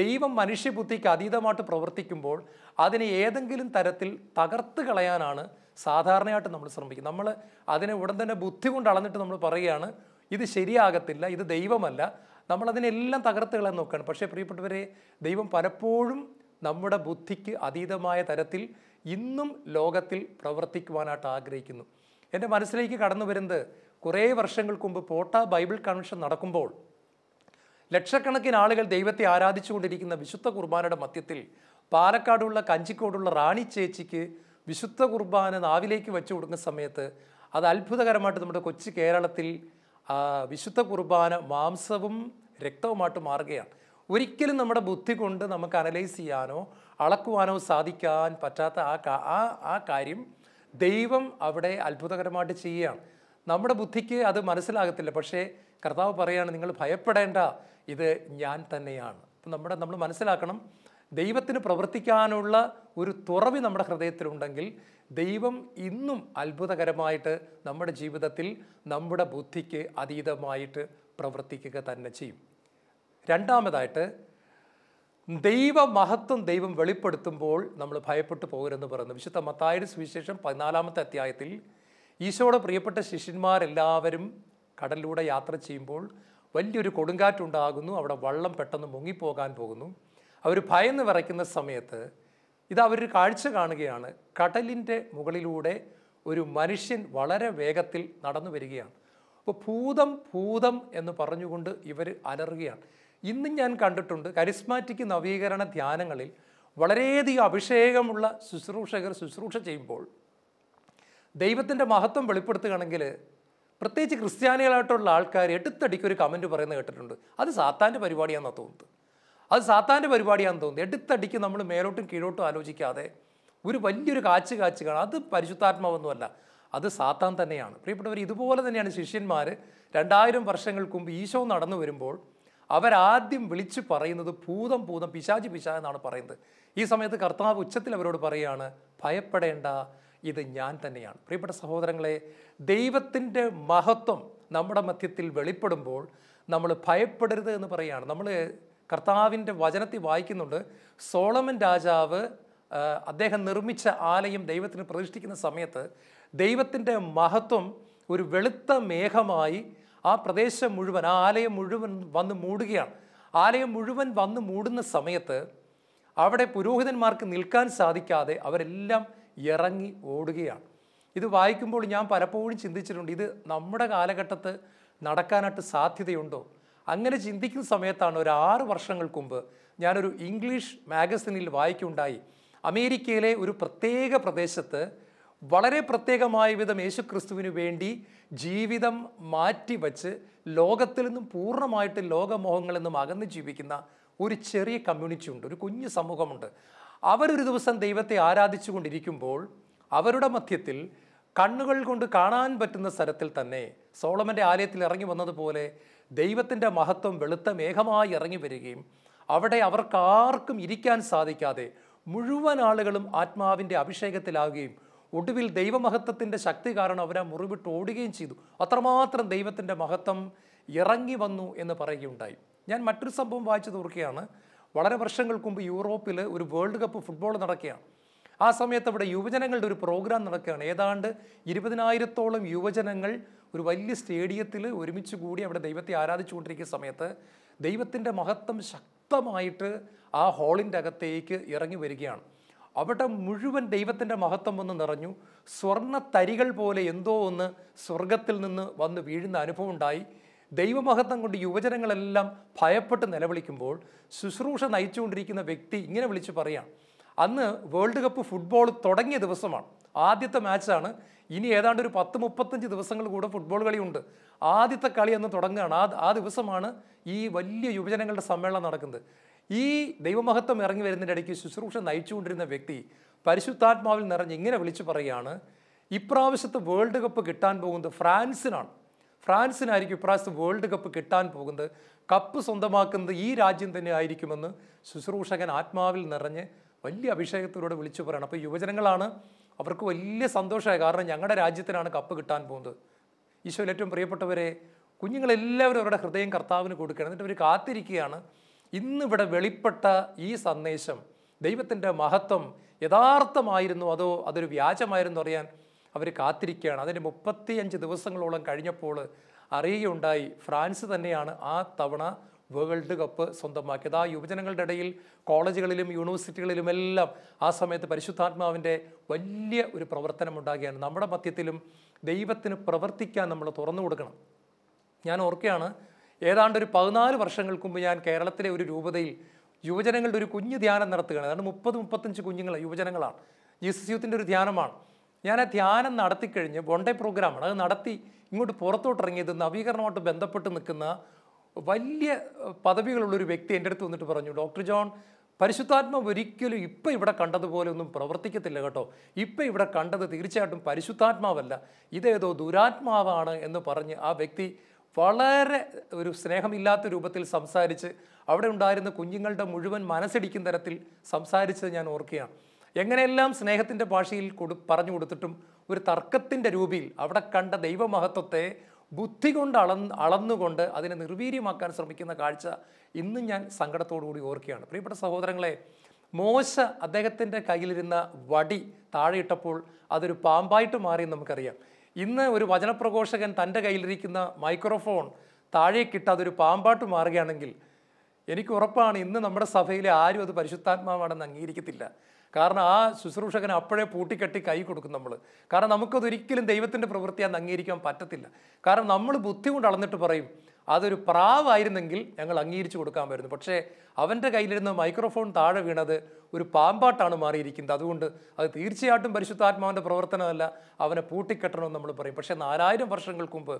ദൈവം മനുഷ്യബുദ്ധിക്ക് അതീതമായിട്ട് പ്രവർത്തിക്കുമ്പോൾ അതിനെ ഏതെങ്കിലും തരത്തിൽ തകർത്ത് കളയാനാണ് സാധാരണയായിട്ട് നമ്മൾ ശ്രമിക്കുന്നത് നമ്മൾ അതിനെ ഉടൻ തന്നെ ബുദ്ധി കൊണ്ട് അളന്നിട്ട് നമ്മൾ പറയുകയാണ് ഇത് ശരിയാകത്തില്ല ഇത് ദൈവമല്ല നമ്മളതിനെല്ലാം തകർത്ത് കളയാൻ നോക്കുകയാണ് പക്ഷേ പ്രിയപ്പെട്ടവരെ ദൈവം പലപ്പോഴും നമ്മുടെ ബുദ്ധിക്ക് അതീതമായ തരത്തിൽ ഇന്നും ലോകത്തിൽ പ്രവർത്തിക്കുവാനായിട്ട് ആഗ്രഹിക്കുന്നു എൻ്റെ മനസ്സിലേക്ക് കടന്നു വരുന്നത് കുറേ വർഷങ്ങൾക്ക് മുമ്പ് പോട്ട ബൈബിൾ കൺവെൻഷൻ നടക്കുമ്പോൾ ലക്ഷക്കണക്കിന് ആളുകൾ ദൈവത്തെ ആരാധിച്ചുകൊണ്ടിരിക്കുന്ന വിശുദ്ധ കുർബാനയുടെ മധ്യത്തിൽ പാലക്കാടുള്ള കഞ്ചിക്കോടുള്ള റാണി ചേച്ചിക്ക് വിശുദ്ധ കുർബാന നാവിലേക്ക് വെച്ചു കൊടുക്കുന്ന സമയത്ത് അത് അത്ഭുതകരമായിട്ട് നമ്മുടെ കൊച്ചു കേരളത്തിൽ വിശുദ്ധ കുർബാന മാംസവും രക്തവുമായിട്ട് മാറുകയാണ് ഒരിക്കലും നമ്മുടെ ബുദ്ധി കൊണ്ട് നമുക്ക് അനലൈസ് ചെയ്യാനോ അളക്കുവാനോ സാധിക്കാൻ പറ്റാത്ത ആ ആ ആ കാര്യം ദൈവം അവിടെ അത്ഭുതകരമായിട്ട് ചെയ്യുകയാണ് നമ്മുടെ ബുദ്ധിക്ക് അത് മനസ്സിലാകത്തില്ല പക്ഷേ കർത്താവ് പറയാണ് നിങ്ങൾ ഭയപ്പെടേണ്ട ഇത് ഞാൻ തന്നെയാണ് അപ്പം നമ്മുടെ നമ്മൾ മനസ്സിലാക്കണം ദൈവത്തിന് പ്രവർത്തിക്കാനുള്ള ഒരു തുറവി നമ്മുടെ ഹൃദയത്തിലുണ്ടെങ്കിൽ ദൈവം ഇന്നും അത്ഭുതകരമായിട്ട് നമ്മുടെ ജീവിതത്തിൽ നമ്മുടെ ബുദ്ധിക്ക് അതീതമായിട്ട് പ്രവർത്തിക്കുക തന്നെ ചെയ്യും രണ്ടാമതായിട്ട് ദൈവമഹത്വം ദൈവം വെളിപ്പെടുത്തുമ്പോൾ നമ്മൾ ഭയപ്പെട്ടു പോകരുതെന്ന് പറയുന്നു വിശുദ്ധ മത്തായുടെ സുവിശേഷം പതിനാലാമത്തെ അധ്യായത്തിൽ ഈശോയുടെ പ്രിയപ്പെട്ട ശിഷ്യന്മാരെല്ലാവരും കടലിലൂടെ യാത്ര ചെയ്യുമ്പോൾ വലിയൊരു കൊടുങ്കാറ്റുണ്ടാകുന്നു അവിടെ വള്ളം പെട്ടെന്ന് മുങ്ങിപ്പോകാൻ പോകുന്നു അവർ ഭയന്ന് വിറയ്ക്കുന്ന സമയത്ത് ഇത് അവരൊരു കാഴ്ച കാണുകയാണ് കടലിൻ്റെ മുകളിലൂടെ ഒരു മനുഷ്യൻ വളരെ വേഗത്തിൽ നടന്നു വരികയാണ് അപ്പോൾ ഭൂതം ഭൂതം എന്ന് പറഞ്ഞുകൊണ്ട് ഇവർ അലറുകയാണ് ഇന്നും ഞാൻ കണ്ടിട്ടുണ്ട് കരിസ്മാറ്റിക് നവീകരണ ധ്യാനങ്ങളിൽ വളരെയധികം അഭിഷേകമുള്ള ശുശ്രൂഷകർ ശുശ്രൂഷ ചെയ്യുമ്പോൾ ദൈവത്തിൻ്റെ മഹത്വം വെളിപ്പെടുത്തുകയാണെങ്കിൽ പ്രത്യേകിച്ച് ക്രിസ്ത്യാനികളായിട്ടുള്ള ആൾക്കാർ എടുത്തടിക്ക് ഒരു കമൻറ്റ് പറയുന്നത് കേട്ടിട്ടുണ്ട് അത് സാത്താൻ്റെ പരിപാടിയാണെന്ന് തോന്നുന്നത് അത് സാത്താൻ്റെ പരിപാടിയാണെന്ന് തോന്നുന്നത് എടുത്തടിക്ക് നമ്മൾ മേലോട്ടും കീഴോട്ടും ആലോചിക്കാതെ ഒരു വലിയൊരു കാച്ച് കാച്ച് കാണാം അത് പരിശുദ്ധാത്മാവൊന്നുമല്ല അത് സാത്താൻ തന്നെയാണ് പ്രിയപ്പെട്ടവർ ഇതുപോലെ തന്നെയാണ് ശിഷ്യന്മാർ രണ്ടായിരം വർഷങ്ങൾക്ക് മുമ്പ് ഈശോ നടന്നു വരുമ്പോൾ അവരാദ്യം വിളിച്ചു പറയുന്നത് ഭൂതം ഭൂതം പിശാചി പിശാ എന്നാണ് പറയുന്നത് ഈ സമയത്ത് കർത്താവ് ഉച്ചത്തിൽ അവരോട് പറയുകയാണ് ഭയപ്പെടേണ്ട ഇത് ഞാൻ തന്നെയാണ് പ്രിയപ്പെട്ട സഹോദരങ്ങളെ ദൈവത്തിൻ്റെ മഹത്വം നമ്മുടെ മധ്യത്തിൽ വെളിപ്പെടുമ്പോൾ നമ്മൾ ഭയപ്പെടരുത് എന്ന് പറയുകയാണ് നമ്മൾ കർത്താവിൻ്റെ വചനത്തിൽ വായിക്കുന്നുണ്ട് സോളമൻ രാജാവ് അദ്ദേഹം നിർമ്മിച്ച ആലയം ദൈവത്തിന് പ്രതിഷ്ഠിക്കുന്ന സമയത്ത് ദൈവത്തിൻ്റെ മഹത്വം ഒരു വെളുത്ത മേഘമായി ആ പ്രദേശം മുഴുവൻ ആ ആലയം മുഴുവൻ വന്ന് മൂടുകയാണ് ആലയം മുഴുവൻ വന്ന് മൂടുന്ന സമയത്ത് അവിടെ പുരോഹിതന്മാർക്ക് നിൽക്കാൻ സാധിക്കാതെ അവരെല്ലാം ഇറങ്ങി ഓടുകയാണ് ഇത് വായിക്കുമ്പോൾ ഞാൻ പലപ്പോഴും ചിന്തിച്ചിട്ടുണ്ട് ഇത് നമ്മുടെ കാലഘട്ടത്ത് നടക്കാനായിട്ട് സാധ്യതയുണ്ടോ അങ്ങനെ ചിന്തിക്കുന്ന സമയത്താണ് ഒരു ആറ് വർഷങ്ങൾക്ക് മുമ്പ് ഞാനൊരു ഇംഗ്ലീഷ് മാഗസിനിൽ വായിക്കുണ്ടായി അമേരിക്കയിലെ ഒരു പ്രത്യേക പ്രദേശത്ത് വളരെ പ്രത്യേകമായ വിധം യേശുക്രിസ്തുവിന് വേണ്ടി ജീവിതം മാറ്റിവച്ച് ലോകത്തിൽ നിന്നും പൂർണ്ണമായിട്ട് ലോകമോഹങ്ങളിൽ നിന്നും അകന്ന് ജീവിക്കുന്ന ഒരു ചെറിയ കമ്മ്യൂണിറ്റി ഉണ്ട് ഒരു കുഞ്ഞു സമൂഹമുണ്ട് അവരൊരു ദിവസം ദൈവത്തെ ആരാധിച്ചു കൊണ്ടിരിക്കുമ്പോൾ അവരുടെ മധ്യത്തിൽ കണ്ണുകൾ കൊണ്ട് കാണാൻ പറ്റുന്ന സ്ഥലത്തിൽ തന്നെ സോളമൻ്റെ ആലയത്തിൽ ഇറങ്ങി വന്നതുപോലെ ദൈവത്തിൻ്റെ മഹത്വം വെളുത്ത മേഘമായി ഇറങ്ങി വരികയും അവിടെ അവർക്കാർക്കും ഇരിക്കാൻ സാധിക്കാതെ മുഴുവൻ ആളുകളും ആത്മാവിൻ്റെ അഭിഷേകത്തിലാവുകയും ഒടുവിൽ ദൈവമഹത്വത്തിൻ്റെ ശക്തി കാരണം അവരെ മുറിവിട്ട് ഓടുകയും ചെയ്തു അത്രമാത്രം ദൈവത്തിൻ്റെ മഹത്വം ഇറങ്ങി വന്നു എന്ന് പറയുകയുണ്ടായി ഞാൻ മറ്റൊരു സംഭവം വായിച്ചു തീർക്കുകയാണ് വളരെ വർഷങ്ങൾക്ക് മുമ്പ് യൂറോപ്പിൽ ഒരു വേൾഡ് കപ്പ് ഫുട്ബോൾ നടക്കുകയാണ് ആ സമയത്ത് അവിടെ യുവജനങ്ങളുടെ ഒരു പ്രോഗ്രാം നടക്കുകയാണ് ഏതാണ്ട് ഇരുപതിനായിരത്തോളം യുവജനങ്ങൾ ഒരു വലിയ സ്റ്റേഡിയത്തിൽ ഒരുമിച്ച് കൂടി അവിടെ ദൈവത്തെ ആരാധിച്ചുകൊണ്ടിരിക്കുന്ന സമയത്ത് ദൈവത്തിൻ്റെ മഹത്വം ശക്തമായിട്ട് ആ ഹാളിൻ്റെ അകത്തേക്ക് ഇറങ്ങി വരികയാണ് അവിടെ മുഴുവൻ ദൈവത്തിൻ്റെ മഹത്വം വന്ന് നിറഞ്ഞു സ്വർണ്ണ തരികൾ പോലെ എന്തോ ഒന്ന് സ്വർഗത്തിൽ നിന്ന് വന്ന് വീഴുന്ന അനുഭവം ഉണ്ടായി ദൈവമഹത്വം കൊണ്ട് യുവജനങ്ങളെല്ലാം ഭയപ്പെട്ട് നിലവിളിക്കുമ്പോൾ ശുശ്രൂഷ നയിച്ചുകൊണ്ടിരിക്കുന്ന വ്യക്തി ഇങ്ങനെ വിളിച്ച് പറയാം അന്ന് വേൾഡ് കപ്പ് ഫുട്ബോൾ തുടങ്ങിയ ദിവസമാണ് ആദ്യത്തെ മാച്ചാണ് ഇനി ഏതാണ്ട് ഒരു പത്ത് മുപ്പത്തഞ്ച് ദിവസങ്ങൾ കൂടെ ഫുട്ബോൾ കളിയുണ്ട് ആദ്യത്തെ കളി അന്ന് തുടങ്ങുകയാണ് ആ ആ ദിവസമാണ് ഈ വലിയ യുവജനങ്ങളുടെ സമ്മേളനം നടക്കുന്നത് ഈ ദൈവമഹത്വം ഇറങ്ങി വരുന്നതിൻ്റെ ഇടയ്ക്ക് ശുശ്രൂഷ നയിച്ചുകൊണ്ടിരുന്ന വ്യക്തി പരിശുദ്ധാത്മാവിൽ നിറഞ്ഞ് ഇങ്ങനെ വിളിച്ചു പറയുകയാണ് ഇപ്രാവശ്യത്തെ വേൾഡ് കപ്പ് കിട്ടാൻ പോകുന്നത് ഫ്രാൻസിനാണ് ഫ്രാൻസിനായിരിക്കും ഇപ്രാവശ്യത്തെ വേൾഡ് കപ്പ് കിട്ടാൻ പോകുന്നത് കപ്പ് സ്വന്തമാക്കുന്നത് ഈ രാജ്യം തന്നെ ആയിരിക്കുമെന്ന് ശുശ്രൂഷകൻ ആത്മാവിൽ നിറഞ്ഞ് വലിയ അഭിഷേകത്തിലൂടെ വിളിച്ചു പറയണം അപ്പോൾ യുവജനങ്ങളാണ് അവർക്ക് വലിയ സന്തോഷമായി കാരണം ഞങ്ങളുടെ രാജ്യത്തിനാണ് കപ്പ് കിട്ടാൻ പോകുന്നത് ഈശോയിൽ ഏറ്റവും പ്രിയപ്പെട്ടവരെ കുഞ്ഞുങ്ങളെല്ലാവരും അവരുടെ ഹൃദയം കർത്താവിന് കൊടുക്കണം എന്നിട്ട് അവർ കാത്തിരിക്കുകയാണ് ഇന്നിവിടെ വെളിപ്പെട്ട ഈ സന്ദേശം ദൈവത്തിൻ്റെ മഹത്വം യഥാർത്ഥമായിരുന്നു അതോ അതൊരു വ്യാജമായിരുന്നു അറിയാൻ അവർ കാത്തിരിക്കുകയാണ് അതിന് മുപ്പത്തിയഞ്ച് ദിവസങ്ങളോളം കഴിഞ്ഞപ്പോൾ അറിയുകയുണ്ടായി ഫ്രാൻസ് തന്നെയാണ് ആ തവണ വേൾഡ് കപ്പ് സ്വന്തമാക്കിയത് ആ യുവജനങ്ങളുടെ ഇടയിൽ കോളേജുകളിലും യൂണിവേഴ്സിറ്റികളിലും എല്ലാം ആ സമയത്ത് പരിശുദ്ധാത്മാവിൻ്റെ വലിയ ഒരു പ്രവർത്തനം ഉണ്ടാകുകയാണ് നമ്മുടെ മധ്യത്തിലും ദൈവത്തിന് പ്രവർത്തിക്കാൻ നമ്മൾ തുറന്നു കൊടുക്കണം ഞാൻ ഓർക്കുകയാണ് ഏതാണ്ട് ഒരു പതിനാല് വർഷങ്ങൾക്ക് മുമ്പ് ഞാൻ കേരളത്തിലെ ഒരു രൂപതയിൽ യുവജനങ്ങളുടെ ഒരു കുഞ്ഞ് ധ്യാനം നടത്തുകയാണ് അതാണ് മുപ്പത് മുപ്പത്തഞ്ച് കുഞ്ഞുങ്ങൾ യുവജനങ്ങളാണ് ജീസസ് യൂത്തിൻ്റെ ഒരു ധ്യാനമാണ് ഞാൻ ആ ധ്യാനം നടത്തിക്കഴിഞ്ഞ് വൺഡേ പ്രോഗ്രാമാണ് അത് നടത്തി ഇങ്ങോട്ട് പുറത്തോട്ട് ഇറങ്ങിയത് നവീകരണമായിട്ട് ബന്ധപ്പെട്ട് നിൽക്കുന്ന വലിയ പദവികളുള്ളൊരു വ്യക്തി എൻ്റെ അടുത്ത് വന്നിട്ട് പറഞ്ഞു ഡോക്ടർ ജോൺ പരിശുദ്ധാത്മാവ് ഒരിക്കലും ഇപ്പം ഇവിടെ കണ്ടതുപോലെ ഒന്നും പ്രവർത്തിക്കത്തില്ല കേട്ടോ ഇപ്പം ഇവിടെ കണ്ടത് തീർച്ചയായിട്ടും പരിശുദ്ധാത്മാവല്ല ഇതേതോ ദുരാത്മാവാണ് എന്ന് പറഞ്ഞ് ആ വ്യക്തി വളരെ ഒരു സ്നേഹമില്ലാത്ത രൂപത്തിൽ സംസാരിച്ച് അവിടെ ഉണ്ടായിരുന്ന കുഞ്ഞുങ്ങളുടെ മുഴുവൻ മനസ്സിടിക്കും തരത്തിൽ സംസാരിച്ചത് ഞാൻ ഓർക്കുകയാണ് എങ്ങനെയെല്ലാം സ്നേഹത്തിൻ്റെ ഭാഷയിൽ കൊടു പറഞ്ഞു കൊടുത്തിട്ടും ഒരു തർക്കത്തിൻ്റെ രൂപയിൽ അവിടെ കണ്ട ദൈവമഹത്വത്തെ ബുദ്ധി കൊണ്ട് അളന്ന് അളന്നുകൊണ്ട് അതിനെ നിർവീര്യമാക്കാൻ ശ്രമിക്കുന്ന കാഴ്ച ഇന്നും ഞാൻ സങ്കടത്തോടുകൂടി ഓർക്കുകയാണ് പ്രിയപ്പെട്ട സഹോദരങ്ങളെ മോശ അദ്ദേഹത്തിൻ്റെ കയ്യിലിരുന്ന വടി താഴെയിട്ടപ്പോൾ അതൊരു പാമ്പായിട്ട് മാറിയെന്ന് നമുക്കറിയാം ഇന്ന് ഒരു വചനപ്രഘോഷകൻ തൻ്റെ കയ്യിലിരിക്കുന്ന മൈക്രോഫോൺ താഴേക്കിട്ട് അതൊരു പാമ്പാട്ട് മാറുകയാണെങ്കിൽ എനിക്ക് ഉറപ്പാണ് ഇന്ന് നമ്മുടെ സഭയിലെ ആരും അത് പരിശുദ്ധാത്മാവാണെന്ന് അംഗീകരിക്കത്തില്ല കാരണം ആ ശുശ്രൂഷകനെ അപ്പോഴേ പൂട്ടിക്കെട്ടി കൈ കൊടുക്കും നമ്മൾ കാരണം നമുക്കതൊരിക്കലും ദൈവത്തിൻ്റെ പ്രവൃത്തി അംഗീകരിക്കാൻ പറ്റത്തില്ല കാരണം നമ്മൾ ബുദ്ധി കൊണ്ട് അളന്നിട്ട് പറയും അതൊരു പ്രാവായിരുന്നെങ്കിൽ ഞങ്ങൾ അംഗീകരിച്ചു വരുന്നു പക്ഷേ അവൻ്റെ കയ്യിലിരുന്ന മൈക്രോഫോൺ താഴെ വീണത് ഒരു പാമ്പാട്ടാണ് മാറിയിരിക്കുന്നത് അതുകൊണ്ട് അത് തീർച്ചയായിട്ടും പരിശുദ്ധാത്മാവിൻ്റെ പ്രവർത്തനമല്ല അവനെ പൂട്ടിക്കെട്ടണമെന്ന് നമ്മൾ പറയും പക്ഷേ നാലായിരം വർഷങ്ങൾക്ക് മുമ്പ്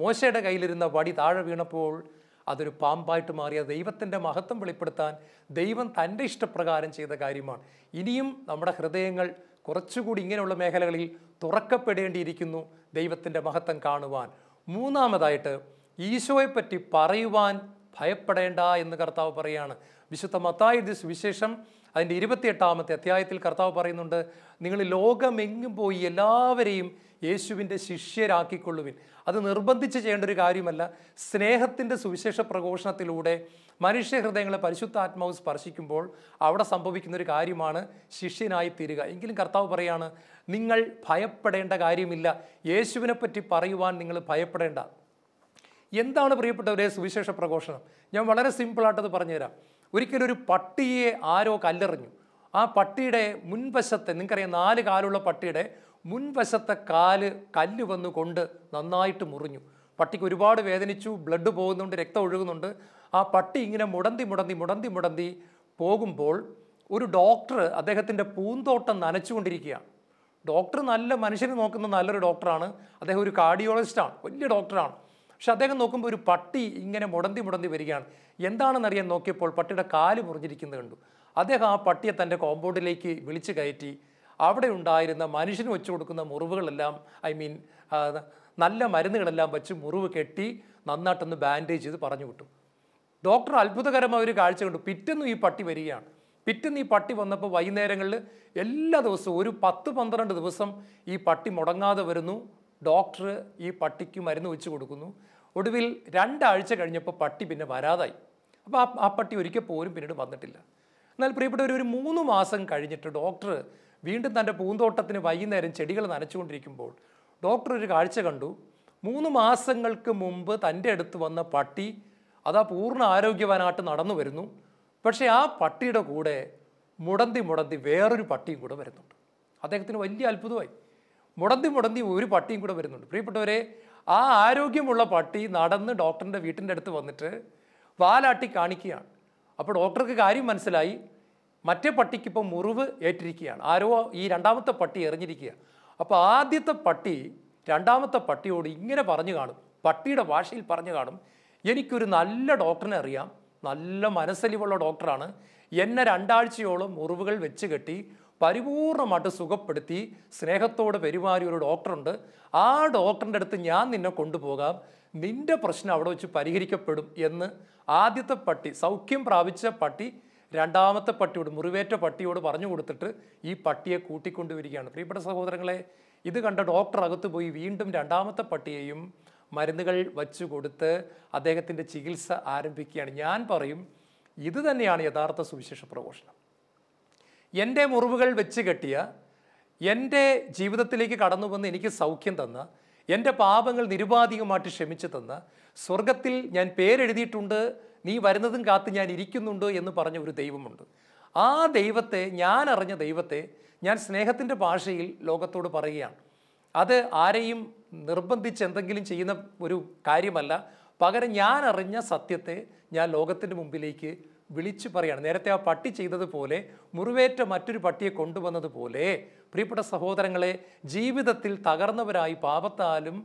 മോശയുടെ കയ്യിലിരുന്ന വടി താഴെ വീണപ്പോൾ അതൊരു പാമ്പായിട്ട് മാറിയ ദൈവത്തിൻ്റെ മഹത്വം വെളിപ്പെടുത്താൻ ദൈവം തൻ്റെ ഇഷ്ടപ്രകാരം ചെയ്ത കാര്യമാണ് ഇനിയും നമ്മുടെ ഹൃദയങ്ങൾ കുറച്ചുകൂടി ഇങ്ങനെയുള്ള മേഖലകളിൽ തുറക്കപ്പെടേണ്ടിയിരിക്കുന്നു ദൈവത്തിൻ്റെ മഹത്വം കാണുവാൻ മൂന്നാമതായിട്ട് പറ്റി പറയുവാൻ ഭയപ്പെടേണ്ട എന്ന് കർത്താവ് പറയുകയാണ് വിശുദ്ധ മത്തായുദിസ് വിശേഷം അതിൻ്റെ ഇരുപത്തിയെട്ടാമത്തെ അധ്യായത്തിൽ കർത്താവ് പറയുന്നുണ്ട് നിങ്ങൾ ലോകമെങ്ങും പോയി എല്ലാവരെയും യേശുവിൻ്റെ ശിഷ്യരാക്കിക്കൊള്ളുവിൻ അത് നിർബന്ധിച്ച് ചെയ്യേണ്ട ഒരു കാര്യമല്ല സ്നേഹത്തിൻ്റെ സുവിശേഷ പ്രഘോഷണത്തിലൂടെ മനുഷ്യ ഹൃദയങ്ങളെ ആത്മാവ് സ്പർശിക്കുമ്പോൾ അവിടെ സംഭവിക്കുന്ന ഒരു കാര്യമാണ് ശിഷ്യനായി തീരുക എങ്കിലും കർത്താവ് പറയാണ് നിങ്ങൾ ഭയപ്പെടേണ്ട കാര്യമില്ല യേശുവിനെ പറ്റി പറയുവാൻ നിങ്ങൾ ഭയപ്പെടേണ്ട എന്താണ് പ്രിയപ്പെട്ടവരെ സുവിശേഷ പ്രഘോഷണം ഞാൻ വളരെ സിമ്പിളായിട്ടത് പറഞ്ഞുതരാം ഒരിക്കലൊരു പട്ടിയെ ആരോ കല്ലെറിഞ്ഞു ആ പട്ടിയുടെ മുൻവശത്തെ നിങ്ങൾക്കറിയാം നാല് കാലുള്ള പട്ടിയുടെ മുൻവശത്തെ കാല് കല്ല് വന്നുകൊണ്ട് കൊണ്ട് നന്നായിട്ട് മുറിഞ്ഞു പട്ടിക്ക് ഒരുപാട് വേദനിച്ചു ബ്ലഡ് പോകുന്നുണ്ട് രക്തം ഒഴുകുന്നുണ്ട് ആ പട്ടി ഇങ്ങനെ മുടന്തി മുടന്തി മുടന്തി മുടന്തി പോകുമ്പോൾ ഒരു ഡോക്ടർ അദ്ദേഹത്തിൻ്റെ പൂന്തോട്ടം നനച്ചുകൊണ്ടിരിക്കുകയാണ് ഡോക്ടർ നല്ല മനുഷ്യനെ നോക്കുന്ന നല്ലൊരു ഡോക്ടറാണ് അദ്ദേഹം ഒരു കാർഡിയോളജിസ്റ്റാണ് വലിയ ഡോക്ടറാണ് പക്ഷെ അദ്ദേഹം നോക്കുമ്പോൾ ഒരു പട്ടി ഇങ്ങനെ മുടന്തി മുടന്തി വരികയാണ് എന്താണെന്നറിയാൻ നോക്കിയപ്പോൾ പട്ടിയുടെ കാല് മുറിഞ്ഞിരിക്കുന്നത് കണ്ടു അദ്ദേഹം ആ പട്ടിയെ തൻ്റെ കോമ്പൗണ്ടിലേക്ക് വിളിച്ചു കയറ്റി അവിടെ ഉണ്ടായിരുന്ന മനുഷ്യന് വെച്ചു കൊടുക്കുന്ന മുറിവുകളെല്ലാം ഐ മീൻ നല്ല മരുന്നുകളെല്ലാം വെച്ച് മുറിവ് കെട്ടി നന്നായിട്ടൊന്ന് ബാൻഡേജ് ചെയ്ത് പറഞ്ഞു വിട്ടു ഡോക്ടർ അത്ഭുതകരമായ ഒരു കാഴ്ച കണ്ടു പിറ്റെന്നും ഈ പട്ടി വരികയാണ് പിറ്റെന്ന് ഈ പട്ടി വന്നപ്പോൾ വൈകുന്നേരങ്ങളിൽ എല്ലാ ദിവസവും ഒരു പത്ത് പന്ത്രണ്ട് ദിവസം ഈ പട്ടി മുടങ്ങാതെ വരുന്നു ഡോക്ടർ ഈ പട്ടിക്ക് മരുന്ന് വെച്ച് കൊടുക്കുന്നു ഒടുവിൽ രണ്ടാഴ്ച കഴിഞ്ഞപ്പോൾ പട്ടി പിന്നെ വരാതായി അപ്പോൾ ആ പട്ടി ഒരിക്കൽ പോലും പിന്നീട് വന്നിട്ടില്ല എന്നാൽ പ്രിയപ്പെട്ടവർ ഒരു മൂന്ന് മാസം കഴിഞ്ഞിട്ട് ഡോക്ടർ വീണ്ടും തൻ്റെ പൂന്തോട്ടത്തിന് വൈകുന്നേരം ചെടികൾ നനച്ചുകൊണ്ടിരിക്കുമ്പോൾ ഡോക്ടർ ഒരു കാഴ്ച കണ്ടു മൂന്ന് മാസങ്ങൾക്ക് മുമ്പ് തൻ്റെ അടുത്ത് വന്ന പട്ടി അതാ പൂർണ്ണ ആരോഗ്യവാനായിട്ട് നടന്നു വരുന്നു പക്ഷേ ആ പട്ടിയുടെ കൂടെ മുടന്തി മുടന്തി വേറൊരു പട്ടിയും കൂടെ വരുന്നുണ്ട് അദ്ദേഹത്തിന് വലിയ അത്ഭുതമായി മുടന്തി മുടന്തി ഒരു പട്ടിയും കൂടെ വരുന്നുണ്ട് പ്രിയപ്പെട്ടവരെ ആ ആരോഗ്യമുള്ള പട്ടി നടന്ന് ഡോക്ടറിൻ്റെ വീട്ടിൻ്റെ അടുത്ത് വന്നിട്ട് വാലാട്ടി കാണിക്കുകയാണ് അപ്പോൾ ഡോക്ടർക്ക് കാര്യം മനസ്സിലായി മറ്റേ പട്ടിക്കിപ്പോൾ മുറിവ് ഏറ്റിരിക്കുകയാണ് ആരോ ഈ രണ്ടാമത്തെ പട്ടി എറിഞ്ഞിരിക്കുക അപ്പോൾ ആദ്യത്തെ പട്ടി രണ്ടാമത്തെ പട്ടിയോട് ഇങ്ങനെ പറഞ്ഞു കാണും പട്ടിയുടെ ഭാഷയിൽ പറഞ്ഞു കാണും എനിക്കൊരു നല്ല ഡോക്ടറിനെ അറിയാം നല്ല മനസ്സലിവുള്ള ഡോക്ടറാണ് എന്നെ രണ്ടാഴ്ചയോളം മുറിവുകൾ വെച്ച് കെട്ടി പരിപൂർണമായിട്ട് സുഖപ്പെടുത്തി സ്നേഹത്തോടെ പെരുമാറിയ ഒരു ഡോക്ടറുണ്ട് ആ ഡോക്ടറിൻ്റെ അടുത്ത് ഞാൻ നിന്നെ കൊണ്ടുപോകാം നിന്റെ പ്രശ്നം അവിടെ വെച്ച് പരിഹരിക്കപ്പെടും എന്ന് ആദ്യത്തെ പട്ടി സൗഖ്യം പ്രാപിച്ച പട്ടി രണ്ടാമത്തെ പട്ടിയോട് മുറിവേറ്റ പട്ടിയോട് പറഞ്ഞു കൊടുത്തിട്ട് ഈ പട്ടിയെ കൂട്ടിക്കൊണ്ടുവരികയാണ് പ്രിയപ്പെട്ട സഹോദരങ്ങളെ ഇത് കണ്ട ഡോക്ടർ അകത്ത് പോയി വീണ്ടും രണ്ടാമത്തെ പട്ടിയെയും മരുന്നുകൾ വച്ചു കൊടുത്ത് അദ്ദേഹത്തിൻ്റെ ചികിത്സ ആരംഭിക്കുകയാണ് ഞാൻ പറയും ഇത് തന്നെയാണ് യഥാർത്ഥ സുവിശേഷ പ്രഘോഷണം എൻ്റെ മുറിവുകൾ വെച്ച് കെട്ടിയ എൻ്റെ ജീവിതത്തിലേക്ക് കടന്നു വന്ന് എനിക്ക് സൗഖ്യം തന്ന എൻ്റെ പാപങ്ങൾ നിരുപാധികമായിട്ട് ക്ഷമിച്ചു തന്ന സ്വർഗത്തിൽ ഞാൻ പേരെഴുതിയിട്ടുണ്ട് നീ വരുന്നതും കാത്ത് ഞാൻ ഇരിക്കുന്നുണ്ട് എന്ന് പറഞ്ഞ ഒരു ദൈവമുണ്ട് ആ ദൈവത്തെ ഞാൻ അറിഞ്ഞ ദൈവത്തെ ഞാൻ സ്നേഹത്തിൻ്റെ ഭാഷയിൽ ലോകത്തോട് പറയുകയാണ് അത് ആരെയും നിർബന്ധിച്ച് എന്തെങ്കിലും ചെയ്യുന്ന ഒരു കാര്യമല്ല പകരം ഞാൻ അറിഞ്ഞ സത്യത്തെ ഞാൻ ലോകത്തിൻ്റെ മുമ്പിലേക്ക് വിളിച്ചു പറയാണ് നേരത്തെ ആ പട്ടി ചെയ്തതുപോലെ മുറിവേറ്റ മറ്റൊരു പട്ടിയെ കൊണ്ടുവന്നതുപോലെ പ്രിയപ്പെട്ട സഹോദരങ്ങളെ ജീവിതത്തിൽ തകർന്നവരായി പാപത്താലും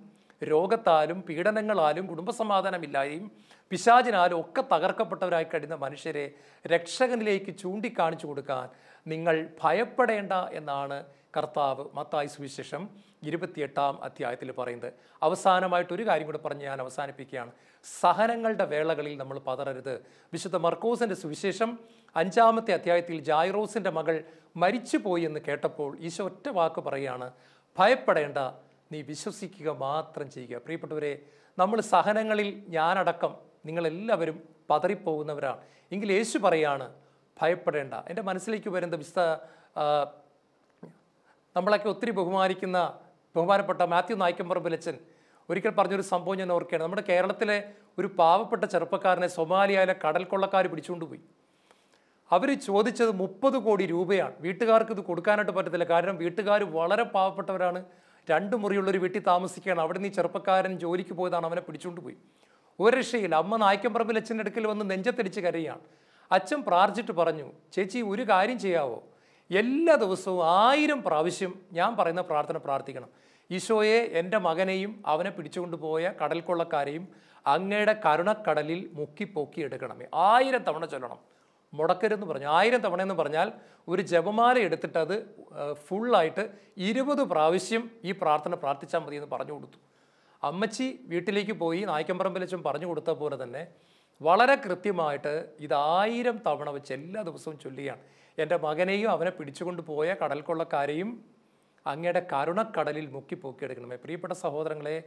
രോഗത്താലും പീഡനങ്ങളാലും കുടുംബസമാധാനമില്ലായും പിശാചിനാലും ഒക്കെ തകർക്കപ്പെട്ടവരായി കഴിയുന്ന മനുഷ്യരെ രക്ഷകനിലേക്ക് ചൂണ്ടിക്കാണിച്ചു കൊടുക്കാൻ നിങ്ങൾ ഭയപ്പെടേണ്ട എന്നാണ് കർത്താവ് മത്തായി സുവിശേഷം ഇരുപത്തിയെട്ടാം അധ്യായത്തിൽ പറയുന്നത് അവസാനമായിട്ട് ഒരു കാര്യം കൂടെ പറഞ്ഞ് ഞാൻ അവസാനിപ്പിക്കുകയാണ് സഹനങ്ങളുടെ വേളകളിൽ നമ്മൾ പതറരുത് വിശുദ്ധ മർക്കോസിൻ്റെ സുവിശേഷം അഞ്ചാമത്തെ അധ്യായത്തിൽ ജായ്റോസിൻ്റെ മകൾ മരിച്ചുപോയി എന്ന് കേട്ടപ്പോൾ ഈശോ ഒറ്റ വാക്ക് പറയുകയാണ് ഭയപ്പെടേണ്ട നീ വിശ്വസിക്കുക മാത്രം ചെയ്യുക പ്രിയപ്പെട്ടവരെ നമ്മൾ സഹനങ്ങളിൽ ഞാനടക്കം നിങ്ങളെല്ലാവരും പതറിപ്പോകുന്നവരാണ് എങ്കിൽ യേശു പറയാണ് ഭയപ്പെടേണ്ട എൻ്റെ മനസ്സിലേക്ക് വരുന്ന വിശുദ്ധ നമ്മളൊക്കെ ഒത്തിരി ബഹുമാനിക്കുന്ന ബഹുമാനപ്പെട്ട മാത്യു നായ്ക്കമ്പറമ്പിലച്ചൻ ഒരിക്കൽ പറഞ്ഞൊരു സംഭവം ഞാൻ ഓർക്കുകയാണ് നമ്മുടെ കേരളത്തിലെ ഒരു പാവപ്പെട്ട ചെറുപ്പക്കാരനെ സൊമാലിയയിലെ കടൽ കൊള്ളക്കാർ പിടിച്ചുകൊണ്ടുപോയി അവർ ചോദിച്ചത് മുപ്പത് കോടി രൂപയാണ് വീട്ടുകാർക്ക് ഇത് കൊടുക്കാനായിട്ട് പറ്റത്തില്ല കാരണം വീട്ടുകാർ വളരെ പാവപ്പെട്ടവരാണ് രണ്ട് മുറിയുള്ളൊരു വീട്ടിൽ താമസിക്കുകയാണ് അവിടെ നിന്ന് ചെറുപ്പക്കാരൻ ജോലിക്ക് പോയതാണ് അവനെ പിടിച്ചുകൊണ്ട് പോയി ഒരു രക്ഷയിൽ അമ്മ നായ്ക്കമ്പറമ്പിൽ അച്ഛൻ്റെ അടുക്കൽ വന്ന് നെഞ്ചത്തടിച്ച് കരയുകയാണ് അച്ഛൻ പ്രാർത്ഥിച്ചിട്ട് പറഞ്ഞു ചേച്ചി ഒരു കാര്യം ചെയ്യാവോ എല്ലാ ദിവസവും ആയിരം പ്രാവശ്യം ഞാൻ പറയുന്ന പ്രാർത്ഥന പ്രാർത്ഥിക്കണം ഈശോയെ എൻ്റെ മകനെയും അവനെ പിടിച്ചുകൊണ്ടുപോയ കടൽ കൊള്ളക്കാരെയും അങ്ങയുടെ കരുണക്കടലിൽ മുക്കിപ്പോക്കി എടുക്കണമേ ആയിരം തവണ ചൊല്ലണം മുടക്കരുതെന്ന് പറഞ്ഞു ആയിരം തവണ എന്ന് പറഞ്ഞാൽ ഒരു ജപമാല എടുത്തിട്ട് അത് ഫുള്ളായിട്ട് ഇരുപത് പ്രാവശ്യം ഈ പ്രാർത്ഥന പ്രാർത്ഥിച്ചാൽ മതി എന്ന് പറഞ്ഞു കൊടുത്തു അമ്മച്ചി വീട്ടിലേക്ക് പോയി വെച്ചും പറഞ്ഞു കൊടുത്ത പോലെ തന്നെ വളരെ കൃത്യമായിട്ട് ഇത് ആയിരം തവണ വെച്ച് എല്ലാ ദിവസവും ചൊല്ലുകയാണ് എൻ്റെ മകനെയും അവനെ പിടിച്ചുകൊണ്ട് പോയ കടൽക്കൊള്ളക്കാരെയും അങ്ങയുടെ കരുണക്കടലിൽ മുക്കി പൊക്കിയെടുക്കണമേ പ്രിയപ്പെട്ട സഹോദരങ്ങളെ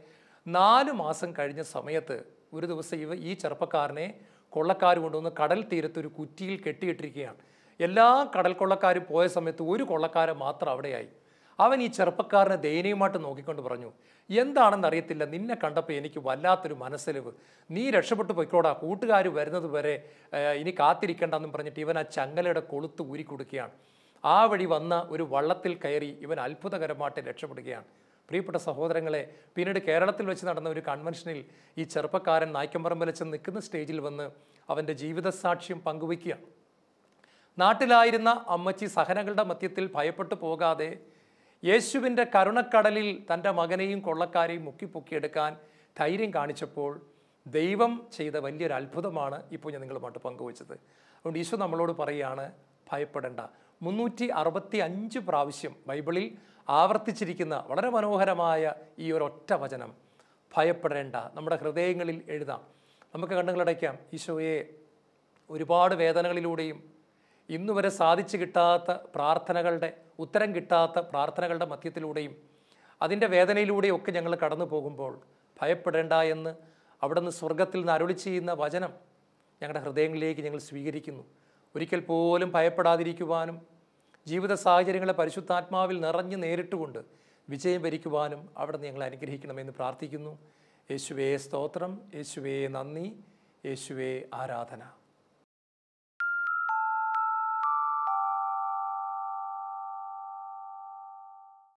നാല് മാസം കഴിഞ്ഞ സമയത്ത് ഒരു ദിവസം ഇവ ഈ ചെറുപ്പക്കാരനെ കൊള്ളക്കാർ കൊണ്ടുവന്ന് കടൽ തീരത്ത് ഒരു കുറ്റിയിൽ കെട്ടിയിട്ടിരിക്കുകയാണ് എല്ലാ കടൽ കൊള്ളക്കാരും പോയ സമയത്ത് ഒരു കൊള്ളക്കാരൻ മാത്രം അവിടെയായി അവൻ ഈ ചെറുപ്പക്കാരനെ ദയനീയമായിട്ട് നോക്കിക്കൊണ്ട് പറഞ്ഞു എന്താണെന്ന് അറിയത്തില്ല നിന്നെ കണ്ടപ്പോൾ എനിക്ക് വല്ലാത്തൊരു മനസ്സിലവ് നീ രക്ഷപ്പെട്ടു പൊയ്ക്കോടാ കൂട്ടുകാർ വരുന്നത് വരെ ഇനി കാത്തിരിക്കേണ്ടെന്നും പറഞ്ഞിട്ട് ഇവൻ ആ ചങ്ങലയുടെ കൊളുത്ത് ഊരി കൊടുക്കുകയാണ് ആ വഴി വന്ന ഒരു വള്ളത്തിൽ കയറി ഇവൻ അത്ഭുതകരമായിട്ട് രക്ഷപ്പെടുകയാണ് പ്രിയപ്പെട്ട സഹോദരങ്ങളെ പിന്നീട് കേരളത്തിൽ വെച്ച് നടന്ന ഒരു കൺവെൻഷനിൽ ഈ ചെറുപ്പക്കാരൻ നായ്ക്കമ്പറമ്പിൽ ചെന്ന് നിൽക്കുന്ന സ്റ്റേജിൽ വന്ന് അവൻ്റെ ജീവിത സാക്ഷ്യം നാട്ടിലായിരുന്ന അമ്മച്ചി സഹനകളുടെ മധ്യത്തിൽ ഭയപ്പെട്ടു പോകാതെ യേശുവിൻ്റെ കരുണക്കടലിൽ തൻ്റെ മകനെയും കൊള്ളക്കാരെയും മുക്കിപ്പൊക്കിയെടുക്കാൻ ധൈര്യം കാണിച്ചപ്പോൾ ദൈവം ചെയ്ത വലിയൊരു അത്ഭുതമാണ് ഇപ്പോൾ ഞാൻ നിങ്ങളുമായിട്ട് പങ്കുവച്ചത് അതുകൊണ്ട് ഈശോ നമ്മളോട് പറയുകയാണ് ഭയപ്പെടേണ്ട മുന്നൂറ്റി അറുപത്തി അഞ്ച് പ്രാവശ്യം ബൈബിളിൽ ആവർത്തിച്ചിരിക്കുന്ന വളരെ മനോഹരമായ ഈ ഒരു ഒറ്റ വചനം ഭയപ്പെടേണ്ട നമ്മുടെ ഹൃദയങ്ങളിൽ എഴുതാം നമുക്ക് കണ്ണുകളടയ്ക്കാം ഈശോയെ ഒരുപാട് വേദനകളിലൂടെയും ഇന്നുവരെ സാധിച്ചു കിട്ടാത്ത പ്രാർത്ഥനകളുടെ ഉത്തരം കിട്ടാത്ത പ്രാർത്ഥനകളുടെ മധ്യത്തിലൂടെയും അതിൻ്റെ വേദനയിലൂടെയും ഒക്കെ ഞങ്ങൾ കടന്നു പോകുമ്പോൾ ഭയപ്പെടേണ്ട എന്ന് നിന്ന് സ്വർഗത്തിൽ നിന്ന് അരുളി ചെയ്യുന്ന വചനം ഞങ്ങളുടെ ഹൃദയങ്ങളിലേക്ക് ഞങ്ങൾ സ്വീകരിക്കുന്നു ഒരിക്കൽ പോലും ഭയപ്പെടാതിരിക്കുവാനും ജീവിത സാഹചര്യങ്ങളെ പരിശുദ്ധാത്മാവിൽ നിറഞ്ഞു നേരിട്ടുകൊണ്ട് വിജയം അവിടെ നിന്ന് ഞങ്ങൾ അനുഗ്രഹിക്കണമെന്ന് പ്രാർത്ഥിക്കുന്നു യേശുവേ സ്തോത്രം യേശുവേ നന്ദി യേശുവേ ആരാധന